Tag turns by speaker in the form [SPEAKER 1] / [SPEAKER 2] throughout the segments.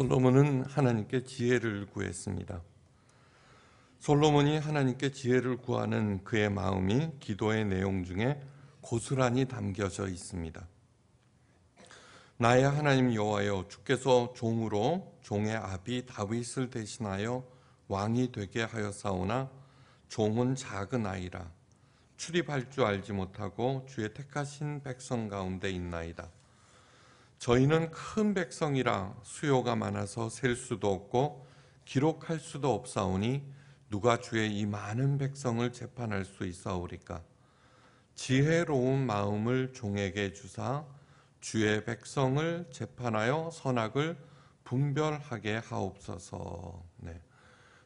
[SPEAKER 1] 솔로몬은 하나님께 지혜를 구했습니다. 솔로몬이 하나님께 지혜를 구하는 그의 마음이 기도의 내용 중에 고스란히 담겨져 있습니다. 나의 하나님 여호와여 주께서 종으로 종의 아비 다윗을 대신하여 왕이 되게 하였사오나 종은 작은 아이라 출입할 줄 알지 못하고 주의 택하신 백성 가운데 있나이다. 저희는 큰 백성이라 수요가 많아서 셀 수도 없고 기록할 수도 없사오니 누가 주의 이 많은 백성을 재판할 수 있사오리까 지혜로운 마음을 종에게 주사 주의 백성을 재판하여 선악을 분별하게 하옵소서. 네.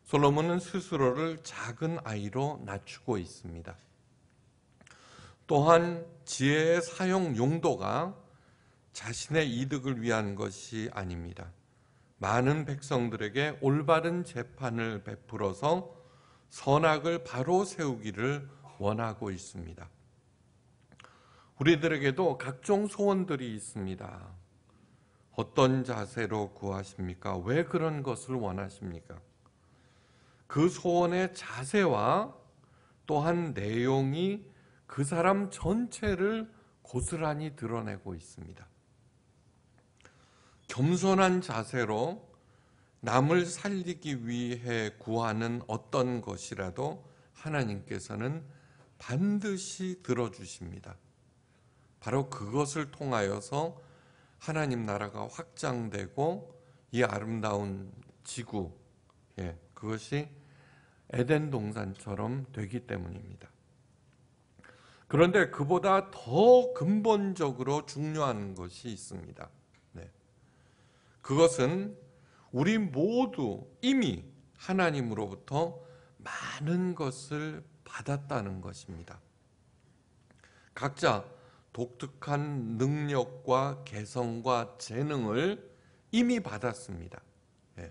[SPEAKER 1] 솔로몬은 스스로를 작은 아이로 낮추고 있습니다. 또한 지혜의 사용 용도가 자신의 이득을 위한 것이 아닙니다. 많은 백성들에게 올바른 재판을 베풀어서 선악을 바로 세우기를 원하고 있습니다. 우리들에게도 각종 소원들이 있습니다. 어떤 자세로 구하십니까? 왜 그런 것을 원하십니까? 그 소원의 자세와 또한 내용이 그 사람 전체를 고스란히 드러내고 있습니다. 겸손한 자세로 남을 살리기 위해 구하는 어떤 것이라도 하나님께서는 반드시 들어주십니다. 바로 그것을 통하여서 하나님 나라가 확장되고 이 아름다운 지구, 예, 그것이 에덴 동산처럼 되기 때문입니다. 그런데 그보다 더 근본적으로 중요한 것이 있습니다. 그것은 우리 모두 이미 하나님으로부터 많은 것을 받았다는 것입니다. 각자 독특한 능력과 개성과 재능을 이미 받았습니다. 예.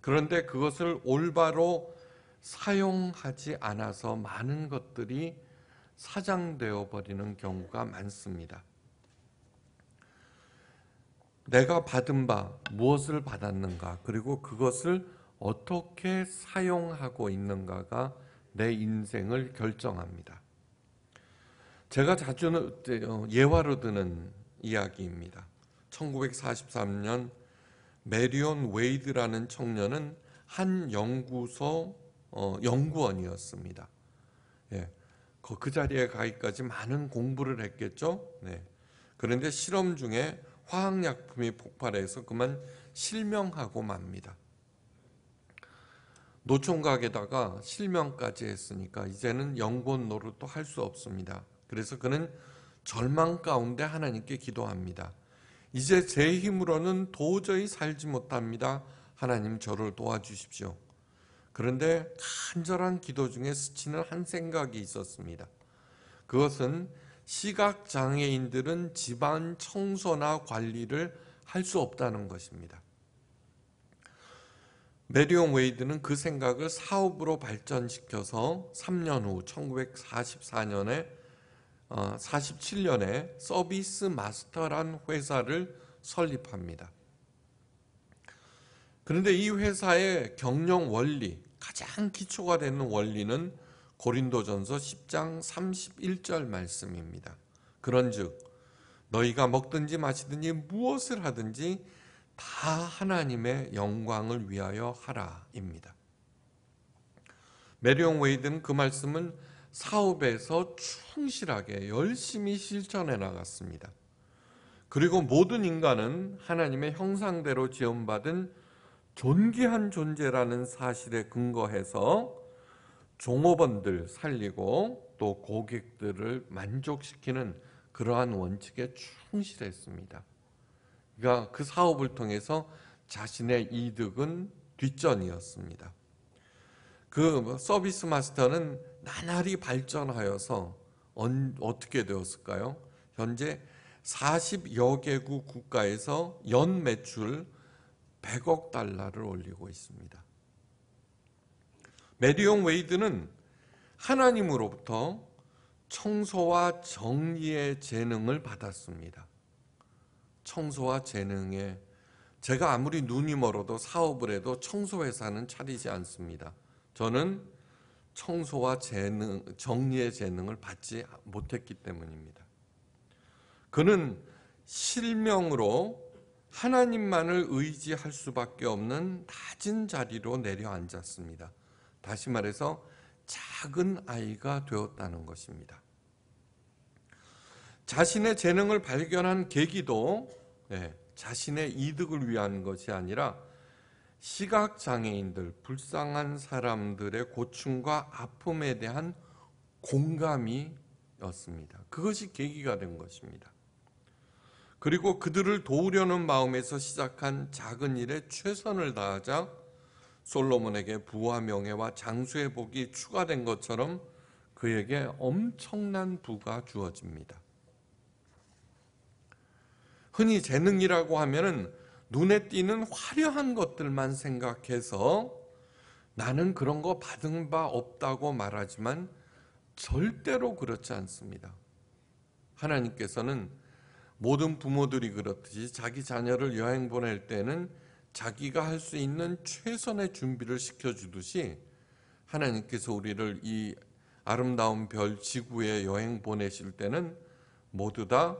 [SPEAKER 1] 그런데 그것을 올바로 사용하지 않아서 많은 것들이 사장되어 버리는 경우가 많습니다. 내가 받은 바 무엇을 받았는가 그리고 그것을 어떻게 사용하고 있는가가 내 인생을 결정합니다. 제가 자주 어, 예화로 드는 이야기입니다. 1943년 메리온 웨이드라는 청년은 한 연구소 어, 연구원이었습니다. 예, 그, 그 자리에 가기까지 많은 공부를 했겠죠. 네. 그런데 실험 중에 화학약품이 폭발해서 그만 실명하고 맙니다. 노총각에다가 실명까지 했으니까 이제는 영본 노릇도 할 수 없습니다. 그래서 그는 절망 가운데 하나님께 기도합니다. 이제 제 힘으로는 도저히 살지 못합니다. 하나님 저를 도와주십시오. 그런데 간절한 기도 중에 스치는 한 생각이 있었습니다. 그것은 시각장애인들은 집안 청소나 관리를 할 수 없다는 것입니다. 메리온 웨이드는 그 생각을 사업으로 발전시켜서 3년 후 1944년에 47년에 어, 서비스 마스터란 회사를 설립합니다. 그런데 이 회사의 경영 원리, 가장 기초가 되는 원리는 고린도전서 10장 31절 말씀입니다. 그런즉 너희가 먹든지 마시든지 무엇을 하든지 다 하나님의 영광을 위하여 하라입니다. 메리온 웨이드는 그 말씀을 사업에서 충실하게 열심히 실천해 나갔습니다. 그리고 모든 인간은 하나님의 형상대로 지음받은 존귀한 존재라는 사실에 근거해서 종업원들 살리고 또 고객들을 만족시키는 그러한 원칙에 충실했습니다. 그러니까 그 사업을 통해서 자신의 이득은 뒷전이었습니다. 그 서비스 마스터는 나날이 발전하여서 어떻게 되었을까요? 현재 40여 개국 국가에서 연 매출 100억 달러를 올리고 있습니다. 메디온 웨이드는 하나님으로부터 청소와 정의의 재능을 받았습니다. 청소와 재능에 제가 아무리 눈이 멀어도 사업을 해도 청소회사는 차리지 않습니다. 저는 청소와 재능, 정리의 재능을 받지 못했기 때문입니다. 그는 실명으로 하나님만을 의지할 수밖에 없는 낮은 자리로 내려앉았습니다. 다시 말해서 작은 아이가 되었다는 것입니다. 자신의 재능을 발견한 계기도 예, 자신의 이득을 위한 것이 아니라 시각장애인들, 불쌍한 사람들의 고충과 아픔에 대한 공감이었습니다. 그것이 계기가 된 것입니다. 그리고 그들을 도우려는 마음에서 시작한 작은 일에 최선을 다하자 솔로몬에게 부와 명예와 장수의 복이 추가된 것처럼 그에게 엄청난 부가 주어집니다. 흔히 재능이라고 하면은 눈에 띄는 화려한 것들만 생각해서 나는 그런 거 받은 바 없다고 말하지만 절대로 그렇지 않습니다. 하나님께서는 모든 부모들이 그렇듯이 자기 자녀를 여행 보낼 때는 자기가 할 수 있는 최선의 준비를 시켜주듯이 하나님께서 우리를 이 아름다운 별 지구에 여행 보내실 때는 모두 다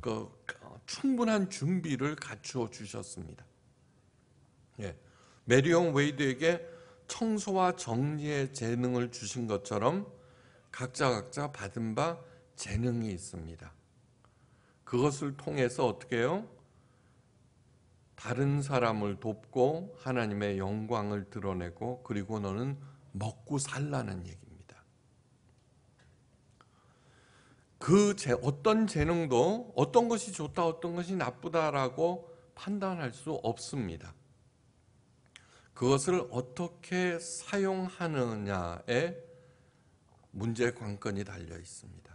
[SPEAKER 1] 그, 그 충분한 준비를 갖추어 주셨습니다. 예. 메리온 웨이드에게 청소와 정리의 재능을 주신 것처럼 각자 각자 받은 바 재능이 있습니다. 그것을 통해서 어떻게 요 다른 사람을 돕고 하나님의 영광을 드러내고 그리고 너는 먹고 살라는 얘기입니다. 그 제, 어떤 재능도 어떤 것이 좋다 어떤 것이 나쁘다라고 판단할 수 없습니다. 그것을 어떻게 사용하느냐에 문제 관건이 달려 있습니다.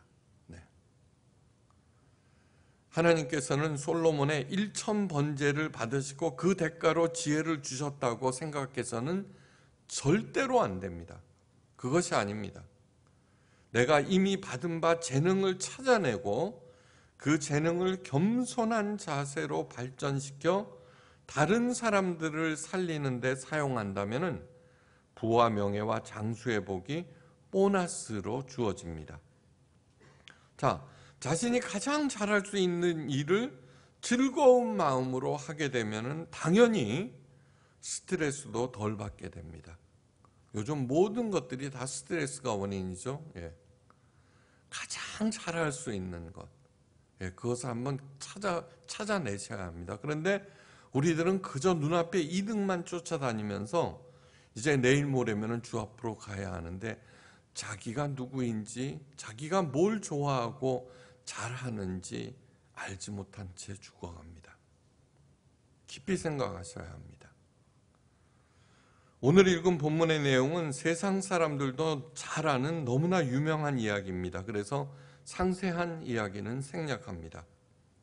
[SPEAKER 1] 하나님께서는 솔로몬의 일천 번제를 받으시고 그 대가로 지혜를 주셨다고 생각해서는 절대로 안 됩니다. 그것이 아닙니다. 내가 이미 받은 바 재능을 찾아내고 그 재능을 겸손한 자세로 발전시켜 다른 사람들을 살리는데 사용한다면 부와 명예와 장수의 복이 보너스로 주어집니다. 자, 자신이 가장 잘할 수 있는 일을 즐거운 마음으로 하게 되면 당연히 스트레스도 덜 받게 됩니다. 요즘 모든 것들이 다 스트레스가 원인이죠. 예. 가장 잘할 수 있는 것. 예, 그것을 한번 찾아, 찾아내셔야 합니다. 그런데 우리들은 그저 눈앞에 이득만 쫓아다니면서 이제 내일 모레면 주 앞으로 가야 하는데 자기가 누구인지, 자기가 뭘 좋아하고 잘하는지 알지 못한 채 죽어갑니다. 깊이 생각하셔야 합니다. 오늘 읽은 본문의 내용은 세상 사람들도 잘 아는 너무나 유명한 이야기입니다. 그래서 상세한 이야기는 생략합니다.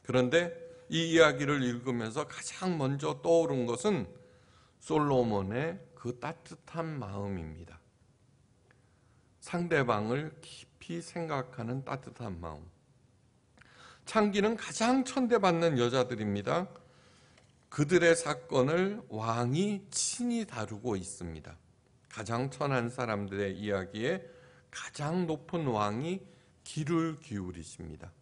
[SPEAKER 1] 그런데 이 이야기를 읽으면서 가장 먼저 떠오른 것은 솔로몬의 그 따뜻한 마음입니다. 상대방을 깊이 생각하는 따뜻한 마음. 창기는 가장 천대받는 여자들입니다. 그들의 사건을 왕이 친히 다루고 있습니다. 가장 천한 사람들의 이야기에 가장 높은 왕이 귀를 기울이십니다.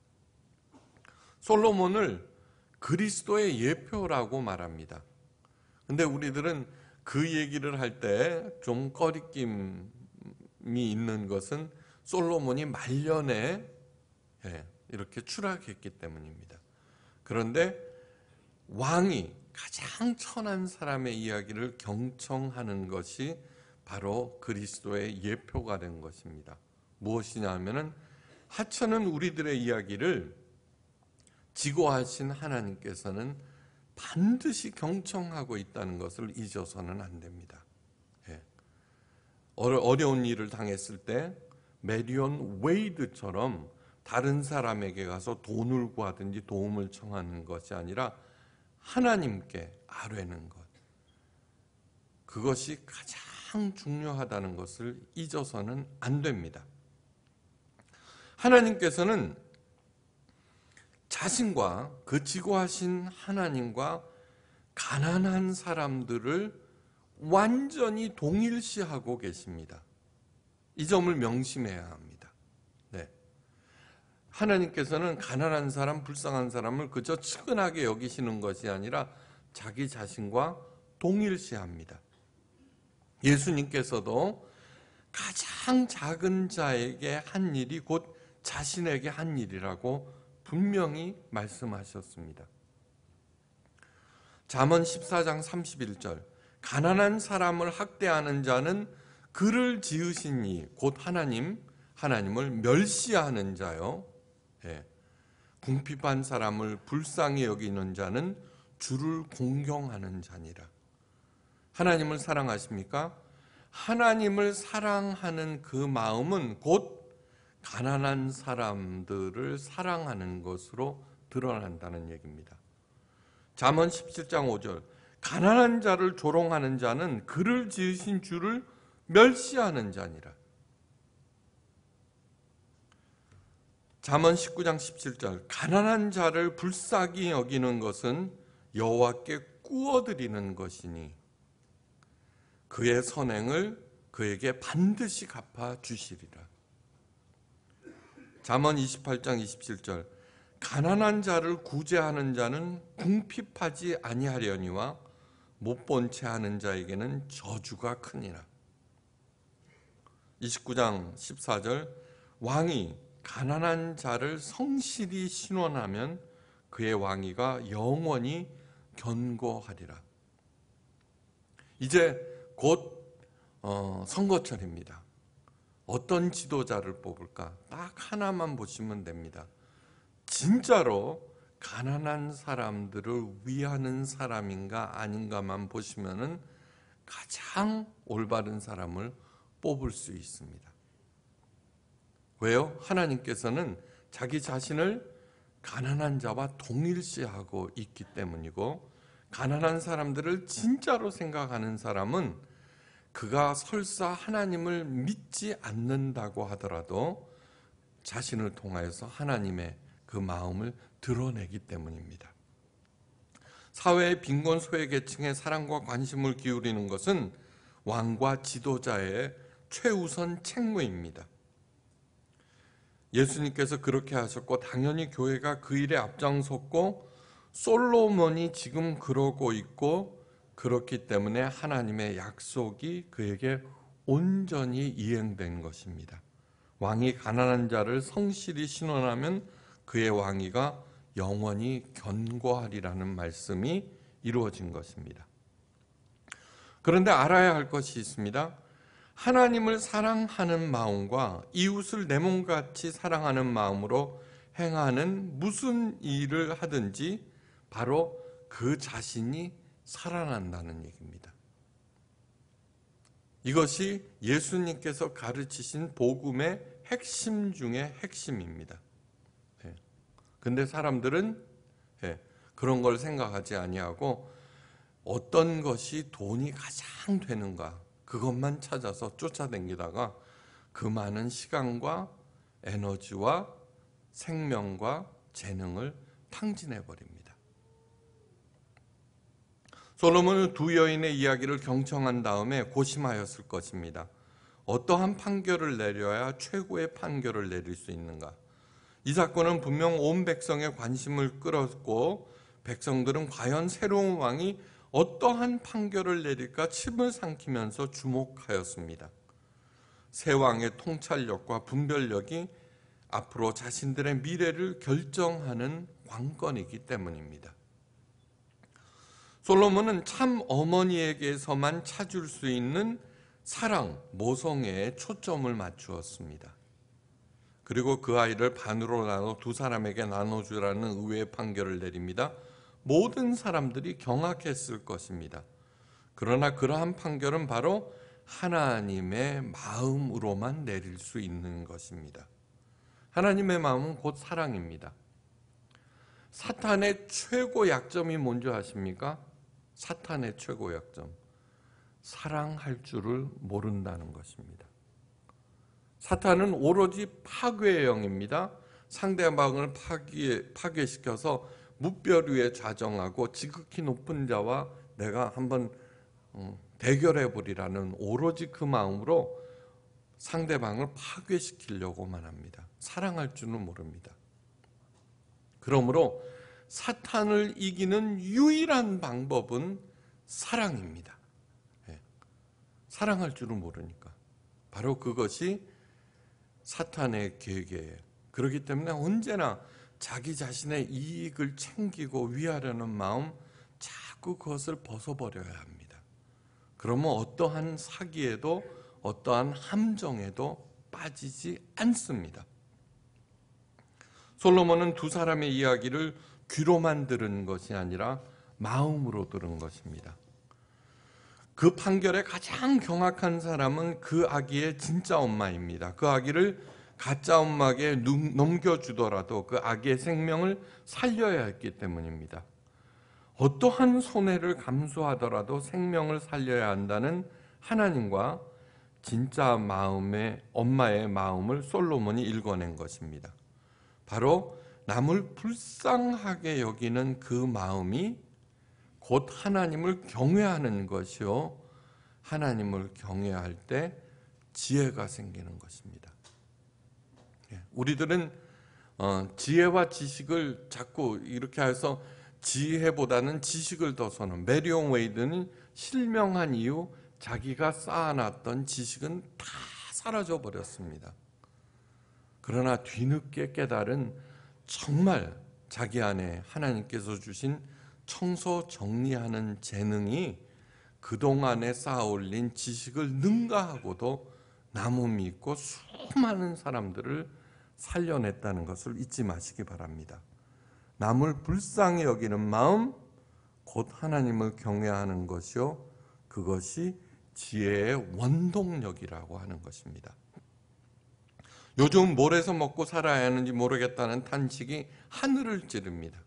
[SPEAKER 1] 솔로몬을 그리스도의 예표라고 말합니다. 근데 우리들은 그 얘기를 할 때 좀 꺼리낌이 있는 것은 솔로몬이 말년에 예, 이렇게 추락했기 때문입니다. 그런데 왕이 가장 천한 사람의 이야기를 경청하는 것이 바로 그리스도의 예표가 된 것입니다. 무엇이냐 하면은 하천은 우리들의 이야기를 지고하신 하나님께서는 반드시 경청하고 있다는 것을 잊어서는 안 됩니다. 예. 어려운 일을 당했을 때 메리온 웨이드처럼 다른 사람에게 가서 돈을 구하든지 도움을 청하는 것이 아니라 하나님께 아뢰는 것. 그것이 가장 중요하다는 것을 잊어서는 안 됩니다. 하나님께서는 자신과 그 지구하신 하나님과 가난한 사람들을 완전히 동일시하고 계십니다. 이 점을 명심해야 합니다. 하나님께서는 가난한 사람, 불쌍한 사람을 그저 측은하게 여기시는 것이 아니라 자기 자신과 동일시합니다. 예수님께서도 가장 작은 자에게 한 일이 곧 자신에게 한 일이라고 분명히 말씀하셨습니다. 잠언 14장 31절 가난한 사람을 학대하는 자는 그를 지으신 이 곧 하나님 하나님을 멸시하는 자요 예. 궁핍한 사람을 불쌍히 여기는 자는 주를 공경하는 자니라. 하나님을 사랑하십니까? 하나님을 사랑하는 그 마음은 곧 가난한 사람들을 사랑하는 것으로 드러난다는 얘기입니다. 잠언 17장 5절 가난한 자를 조롱하는 자는 그를 지으신 주를 멸시하는 자니라. 잠언 19장 17절 가난한 자를 불쌍히 여기는 것은 여호와께 꾸어드리는 것이니 그의 선행을 그에게 반드시 갚아 주시리라. 잠언 28장 27절 가난한 자를 구제하는 자는 궁핍하지 아니하려니와 못 본 채 하는 자에게는 저주가 크니라. 29장 14절 왕이 가난한 자를 성실히 신원하면 그의 왕위가 영원히 견고하리라. 이제 곧 어, 선거철입니다. 어떤 지도자를 뽑을까? 딱 하나만 보시면 됩니다. 진짜로 가난한 사람들을 위하는 사람인가 아닌가만 보시면 가장 올바른 사람을 뽑을 수 있습니다. 왜요? 하나님께서는 자기 자신을 가난한 자와 동일시하고 있기 때문이고 가난한 사람들을 진짜로 생각하는 사람은 그가 설사 하나님을 믿지 않는다고 하더라도 자신을 통하여서 하나님의 그 마음을 드러내기 때문입니다. 사회의 빈곤 소외계층에 사랑과 관심을 기울이는 것은 왕과 지도자의 최우선 책무입니다. 예수님께서 그렇게 하셨고 당연히 교회가 그 일에 앞장섰고 솔로몬이 지금 그러고 있고 그렇기 때문에 하나님의 약속이 그에게 온전히 이행된 것입니다. 왕이 가난한 자를 성실히 신원하면 그의 왕위가 영원히 견고하리라는 말씀이 이루어진 것입니다. 그런데 알아야 할 것이 있습니다. 하나님을 사랑하는 마음과 이웃을 내 몸같이 사랑하는 마음으로 행하는 무슨 일을 하든지 바로 그 자신이 살아난다는 얘기입니다. 이것이 예수님께서 가르치신 복음의 핵심 중의 핵심입니다. 예. 근데 사람들은 예, 그런 걸 생각하지 아니하고 어떤 것이 돈이 가장 되는가 그것만 찾아서 쫓아댕기다가 그 많은 시간과 에너지와 생명과 재능을 탕진해 버립니다. 솔로몬은 두 여인의 이야기를 경청한 다음에 고심하였을 것입니다. 어떠한 판결을 내려야 최고의 판결을 내릴 수 있는가? 이 사건은 분명 온 백성의 관심을 끌었고 백성들은 과연 새로운 왕이 어떠한 판결을 내릴까 침을 삼키면서 주목하였습니다. 세 왕의 통찰력과 분별력이 앞으로 자신들의 미래를 결정하는 관건이기 때문입니다. 솔로몬은 참 어머니에게서만 찾을 수 있는 사랑, 모성애에 초점을 맞추었습니다. 그리고 그 아이를 반으로 나눠 두 사람에게 나눠주라는 의외 판결을 내립니다. 모든 사람들이 경악했을 것입니다. 그러나 그러한 판결은 바로 하나님의 마음으로만 내릴 수 있는 것입니다. 하나님의 마음은 곧 사랑입니다. 사탄의 최고 약점이 뭔지 아십니까? 사탄의 최고 약점. 사랑할 줄을 모른다는 것입니다. 사탄은 오로지 파괴의 입니다 상대방을 파괴, 파괴시켜서 무별 위에 좌정하고 지극히 높은 자와 내가 한번 어, 대결해 보리라는 오로지 그 마음으로 상대방을 파괴시키려고만 합니다. 사랑할 줄은 모릅니다. 그러므로 사탄을 이기는 유일한 방법은 사랑입니다. 예. 사랑할 줄은 모르니까. 바로 그것이 사탄의 계획이에요. 그렇기 때문에 언제나 자기 자신의 이익을 챙기고 위하려는 마음 자꾸 그것을 벗어버려야 합니다. 그러면 어떠한 사기에도 어떠한 함정에도 빠지지 않습니다. 솔로몬은 두 사람의 이야기를 귀로만 들은 것이 아니라 마음으로 들은 것입니다. 그 판결에 가장 경악한 사람은 그 아기의 진짜 엄마입니다. 그 아기를 가짜 음악에 넘겨주더라도 그 아기의 생명을 살려야 했기 때문입니다. 어떠한 손해를 감수하더라도 생명을 살려야 한다는 하나님과 진짜 마음의 엄마의 마음을 솔로몬이 읽어낸 것입니다. 바로 남을 불쌍하게 여기는 그 마음이 곧 하나님을 경외하는 것이요 하나님을 경외할 때 지혜가 생기는 것입니다. 우리들은 어, 지혜와 지식을 자꾸 이렇게 해서 지혜보다는 지식을 더 선호. 메리온 웨이드는 실명한 이후 자기가 쌓아놨던 지식은 다 사라져 버렸습니다. 그러나 뒤늦게 깨달은 정말 자기 안에 하나님께서 주신 청소 정리하는 재능이 그동안에 쌓아올린 지식을 능가하고도 남음이 있고 수많은 사람들을 살려냈다는 것을 잊지 마시기 바랍니다. 남을 불쌍히 여기는 마음 곧 하나님을 경외하는 것이요 그것이 지혜의 원동력이라고 하는 것입니다. 요즘 뭘 해서 먹고 살아야 하는지 모르겠다는 탄식이 하늘을 찌릅니다.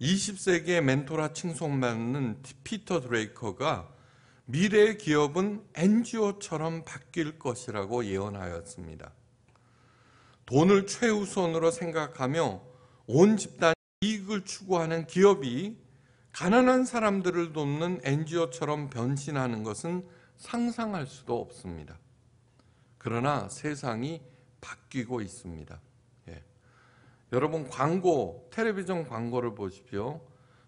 [SPEAKER 1] 20세기의 멘토라 칭송받는 피터 드레이커가 미래의 기업은 NGO처럼 바뀔 것이라고 예언하였습니다. 돈을 최우선으로 생각하며 온 집단 이익을 추구하는 기업이 가난한 사람들을 돕는 NGO처럼 변신하는 것은 상상할 수도 없습니다. 그러나 세상이 바뀌고 있습니다. 예. 여러분 광고, 텔레비전 광고를 보십시오.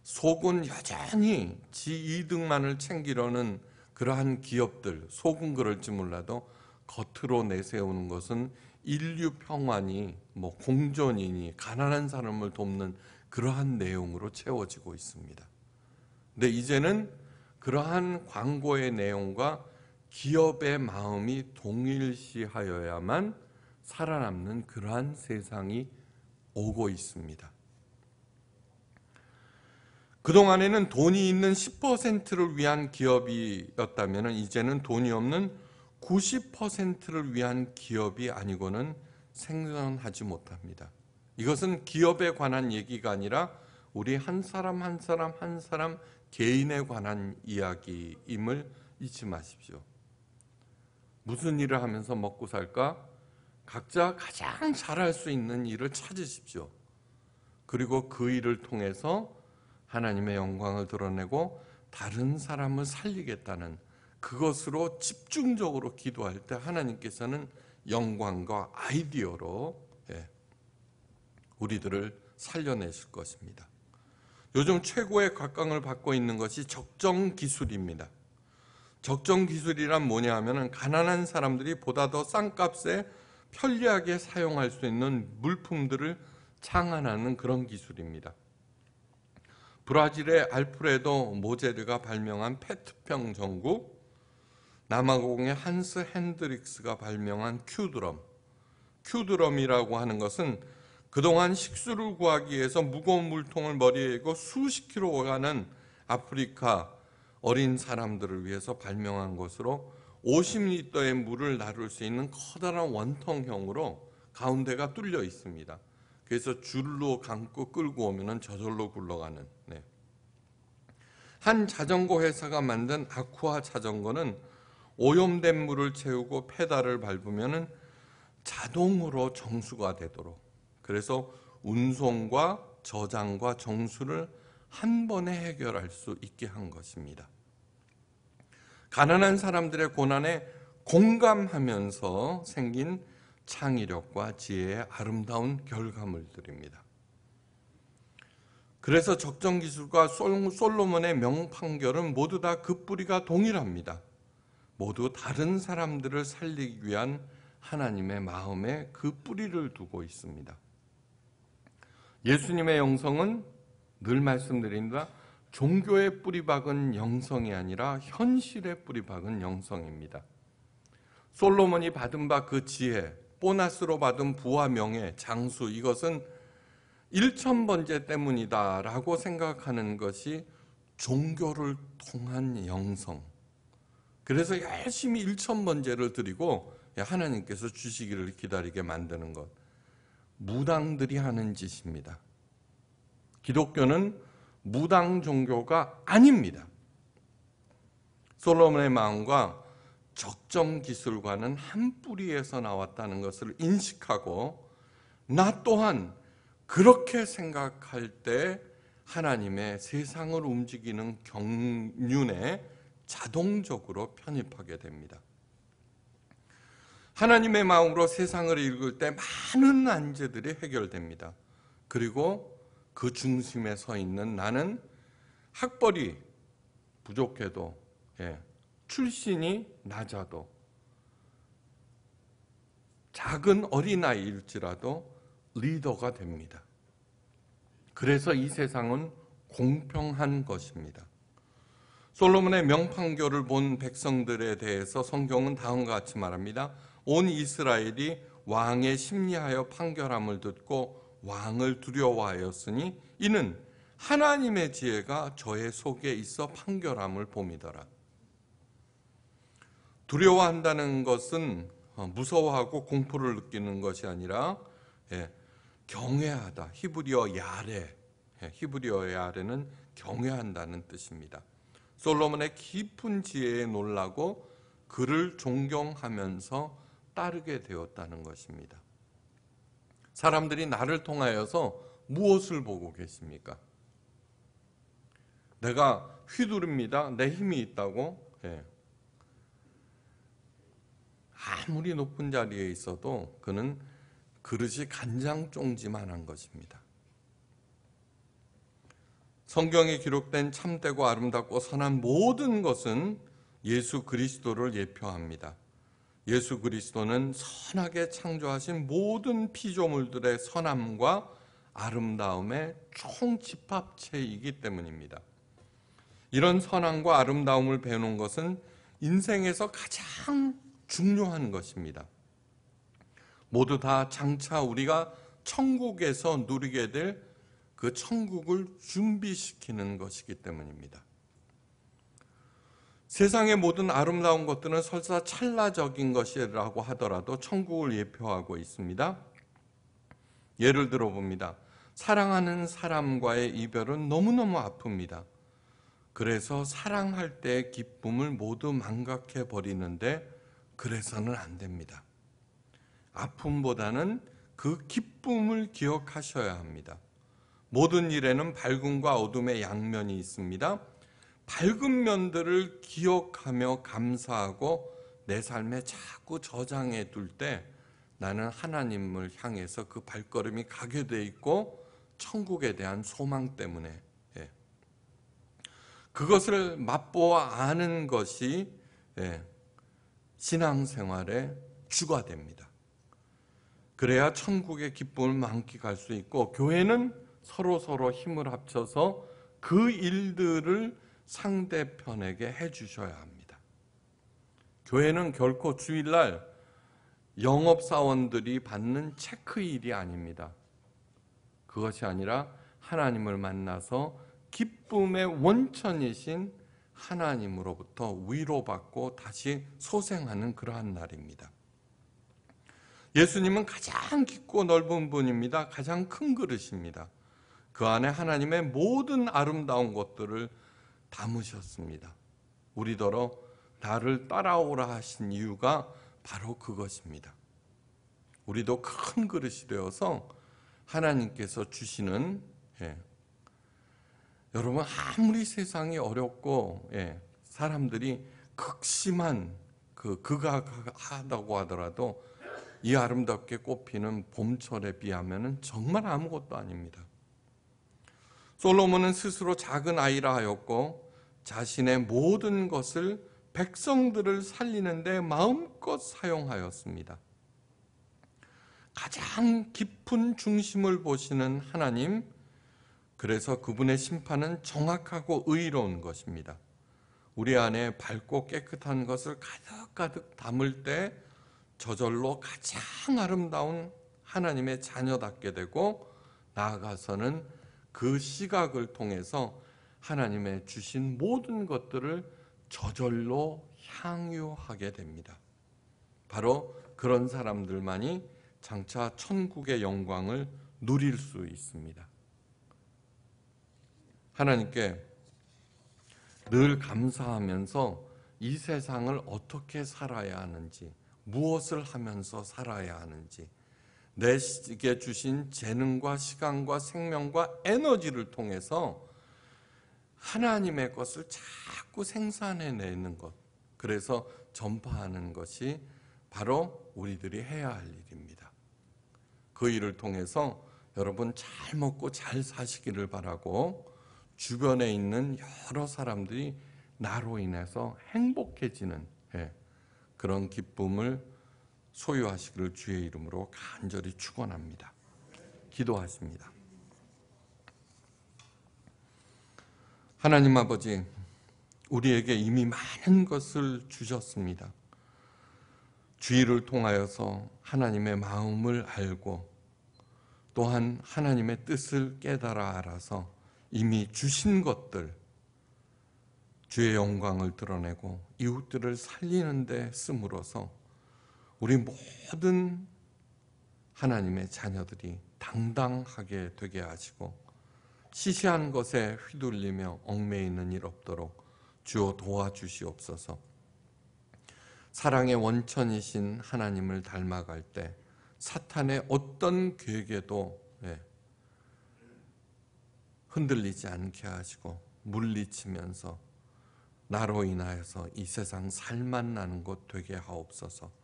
[SPEAKER 1] 속은 여전히 지 이득만을 챙기려는 그러한 기업들, 속은 그럴지 몰라도 겉으로 내세우는 것은 인류 평안이 뭐 공존이니 가난한 사람을 돕는 그러한 내용으로 채워지고 있습니다. 근데 이제는 그러한 광고의 내용과 기업의 마음이 동일시하여야만 살아남는 그러한 세상이 오고 있습니다. 그동안에는 돈이 있는 10%를 위한 기업이었다면 이제는 돈이 없는 90%를 위한 기업이 아니고는 생존하지 못합니다. 이것은 기업에 관한 얘기가 아니라 우리 한 사람 한 사람 한 사람 개인에 관한 이야기임을 잊지 마십시오. 무슨 일을 하면서 먹고 살까? 각자 가장 잘할 수 있는 일을 찾으십시오. 그리고 그 일을 통해서 하나님의 영광을 드러내고 다른 사람을 살리겠다는 그것으로 집중적으로 기도할 때 하나님께서는 영광과 아이디어로 예, 우리들을 살려내실 것입니다. 요즘 최고의 각광을 받고 있는 것이 적정 기술입니다. 적정 기술이란 뭐냐 하면 가난한 사람들이 보다 더 싼 값에 편리하게 사용할 수 있는 물품들을 창안하는 그런 기술입니다. 브라질의 알프레도 모제르가 발명한 페트병 전구, 남아공의 한스 핸드릭스가 발명한 큐드럼. 큐드럼이라고 하는 것은 그동안 식수를 구하기 위해서 무거운 물통을 머리에 이고 수십 킬로 가는 아프리카 어린 사람들을 위해서 발명한 것으로 50리터의 물을 나눌 수 있는 커다란 원통형으로 가운데가 뚫려 있습니다. 그래서 줄로 감고 끌고 오면 저절로 굴러가는. 네. 한 자전거 회사가 만든 아쿠아 자전거는 오염된 물을 채우고 페달을 밟으면 자동으로 정수가 되도록 그래서 운송과 저장과 정수를 한 번에 해결할 수 있게 한 것입니다. 가난한 사람들의 고난에 공감하면서 생긴 창의력과 지혜의 아름다운 결과물들입니다. 그래서 적정 기술과 솔로몬의 명판결은 모두 다 그 뿌리가 동일합니다. 모두 다른 사람들을 살리기 위한 하나님의 마음에 그 뿌리를 두고 있습니다. 예수님의 영성은 늘 말씀드린다. 종교의 뿌리 박은 영성이 아니라 현실의 뿌리 박은 영성입니다. 솔로몬이 받은 바 그 지혜, 보너스로 받은 부와 명예, 장수 이것은 일천 번째 때문이다라고 생각하는 것이 종교를 통한 영성, 그래서 열심히 일천번제를 드리고 하나님께서 주시기를 기다리게 만드는 것. 무당들이 하는 짓입니다. 기독교는 무당 종교가 아닙니다. 솔로몬의 마음과 적정 기술과는 한 뿌리에서 나왔다는 것을 인식하고 나 또한 그렇게 생각할 때 하나님의 세상을 움직이는 경륜에 자동적으로 편입하게 됩니다. 하나님의 마음으로 세상을 읽을 때 많은 난제들이 해결됩니다. 그리고 그 중심에 서 있는 나는 학벌이 부족해도 예, 출신이 낮아도 작은 어린아이일지라도 리더가 됩니다. 그래서 이 세상은 공평한 것입니다. 솔로몬의 명판교를 본 백성들에 대해서 성경은 다음과 같이 말합니다. 온 이스라엘이 왕의 심리하여 판결함을 듣고 왕을 두려워하였으니 이는 하나님의 지혜가 저의 속에 있어 판결함을 봄이더라. 두려워한다는 것은 어, 무서워하고 공포를 느끼는 것이 아니라 예, 경외하다. 히브리어 야레. 예, 히브리어 야레는 경외한다는 뜻입니다. 솔로몬의 깊은 지혜에 놀라고 그를 존경하면서 따르게 되었다는 것입니다. 사람들이 나를 통하여서 무엇을 보고 계십니까? 내가 휘두릅니다. 내 힘이 있다고. 예. 아무리 높은 자리에 있어도 그는 그릇이 간장 종지만 한 것입니다. 성경에 기록된 참되고 아름답고 선한 모든 것은 예수 그리스도를 예표합니다. 예수 그리스도는 선하게 창조하신 모든 피조물들의 선함과 아름다움의 총집합체이기 때문입니다. 이런 선함과 아름다움을 배우는 것은 인생에서 가장 중요한 것입니다. 모두 다 장차 우리가 천국에서 누리게 될그 천국을 준비시키는 것이기 때문입니다. 세상의 모든 아름다운 것들은 설사 찰나적인 것이라고 하더라도 천국을 예표하고 있습니다. 예를 들어 봅니다. 사랑하는 사람과의 이별은 너무너무 아픕니다. 그래서 사랑할 때의 기쁨을 모두 망각해 버리는데 그래서는 안 됩니다. 아픔보다는 그 기쁨을 기억하셔야 합니다. 모든 일에는 밝음과 어둠의 양면이 있습니다. 밝은 면들을 기억하며 감사하고 내 삶에 자꾸 저장해 둘 때 나는 하나님을 향해서 그 발걸음이 가게 돼 있고 천국에 대한 소망 때문에 예. 그것을 맛보아 아는 것이 예, 신앙생활의 주가 됩니다. 그래야 천국의 기쁨을 만끽할 수 있고 교회는 서로 서로 힘을 합쳐서 그 일들을 상대편에게 해 주셔야 합니다. 교회는 결코 주일날 영업사원들이 받는 체크일이 아닙니다. 그것이 아니라 하나님을 만나서 기쁨의 원천이신 하나님으로부터 위로받고 다시 소생하는 그러한 날입니다. 예수님은 가장 깊고 넓은 분입니다. 가장 큰 그릇입니다. 그 안에 하나님의 모든 아름다운 것들을 담으셨습니다. 우리더러 나를 따라오라 하신 이유가 바로 그것입니다. 우리도 큰 그릇이 되어서 하나님께서 주시는 예. 여러분 아무리 세상이 어렵고 예. 사람들이 극심한 그 극악하다고 하더라도 이 아름답게 꽃피는 봄철에 비하면 정말 아무것도 아닙니다. 솔로몬은 스스로 작은 아이라 하였고 자신의 모든 것을 백성들을 살리는데 마음껏 사용하였습니다. 가장 깊은 중심을 보시는 하나님, 그래서 그분의 심판은 정확하고 의로운 것입니다. 우리 안에 밝고 깨끗한 것을 가득가득 담을 때 저절로 가장 아름다운 하나님의 자녀답게 되고 나아가서는 그 시각을 통해서 하나님의 주신 모든 것들을 저절로 향유하게 됩니다. 바로 그런 사람들만이 장차 천국의 영광을 누릴 수 있습니다. 하나님께 늘 감사하면서 이 세상을 어떻게 살아야 하는지, 무엇을 하면서 살아야 하는지, 내게 주신 재능과 시간과 생명과 에너지를 통해서 하나님의 것을 자꾸 생산해내는 것. 그래서 전파하는 것이 바로 우리들이 해야 할 일입니다. 그 일을 통해서 여러분 잘 먹고 잘 사시기를 바라고 주변에 있는 여러 사람들이 나로 인해서 행복해지는 예, 그런 기쁨을 소유하시기를 주의 이름으로 간절히 축원합니다. 기도하십니다. 하나님 아버지, 우리에게 이미 많은 것을 주셨습니다. 주의를 통하여서 하나님의 마음을 알고 또한 하나님의 뜻을 깨달아 알아서 이미 주신 것들 주의 영광을 드러내고 이웃들을 살리는 데 쓰므로서 우리 모든 하나님의 자녀들이 당당하게 되게 하시고 시시한 것에 휘둘리며 얽매이는 일 없도록 주어 도와주시옵소서. 사랑의 원천이신 하나님을 닮아갈 때 사탄의 어떤 계획에도 예, 흔들리지 않게 하시고 물리치면서 나로 인하여서 이 세상 살맛 나는 곳 되게 하옵소서.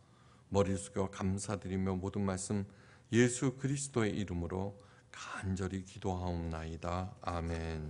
[SPEAKER 1] 머리 숙여 감사드리며 모든 말씀 예수 그리스도의 이름으로 간절히 기도하옵나이다. 아멘.